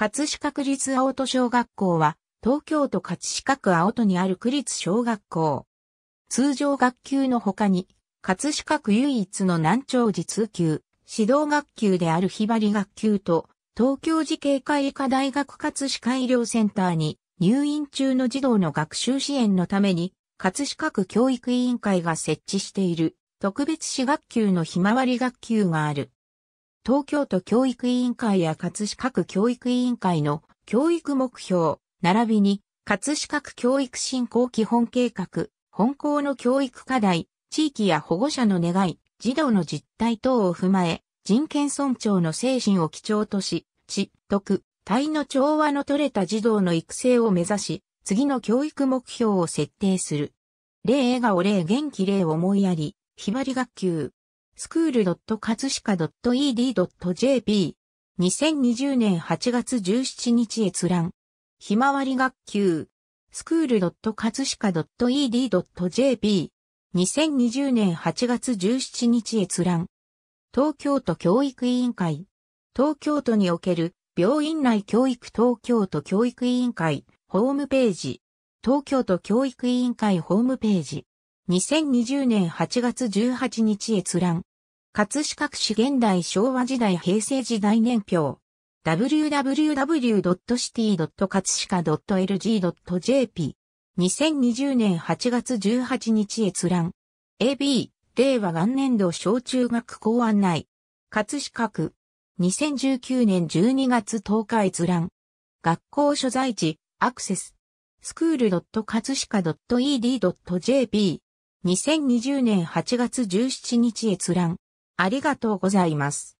葛飾区立青戸小学校は、東京都葛飾区青戸にある区立小学校。通常学級の他に、葛飾区唯一の南朝寺通級、指導学級であるひばり学級と、東京慈恵会医科大学葛飾医療センターに、入院中の児童の学習支援のために、葛飾区教育委員会が設置している、特別市学級のひまわり学級がある。東京都教育委員会や葛飾区教育委員会の教育目標、並びに葛飾区教育振興基本計画、本校の教育課題、地域や保護者の願い、児童の実態等を踏まえ、人権尊重の精神を基調とし、知、徳、体の調和の取れた児童の育成を目指し、次の教育目標を設定する。例笑顔を例元気例思いやり、ひばり学級、s c h o o l k a t i k a e d j p 2020年8月17日閲覧。ひまわり学級。s c h o o l k a t i k a e d j p 2020年8月17日閲覧。東京都教育委員会。東京都における病院内教育東京都教育委員会ホームページ。東京都教育委員会ホームページ。2020年8月18日閲覧。葛飾区市現代昭和時代平成時代年表。w w w c i t y k a t s u k a l g j p 2020年8月18日閲覧。AB、令和元年度小中学校案内。葛飾区。2019年12月10日閲覧。学校所在地、アクセス。スクール葛飾。k a t s u k a e d j p 2 0 2 0年8月17日閲覧。ありがとうございます。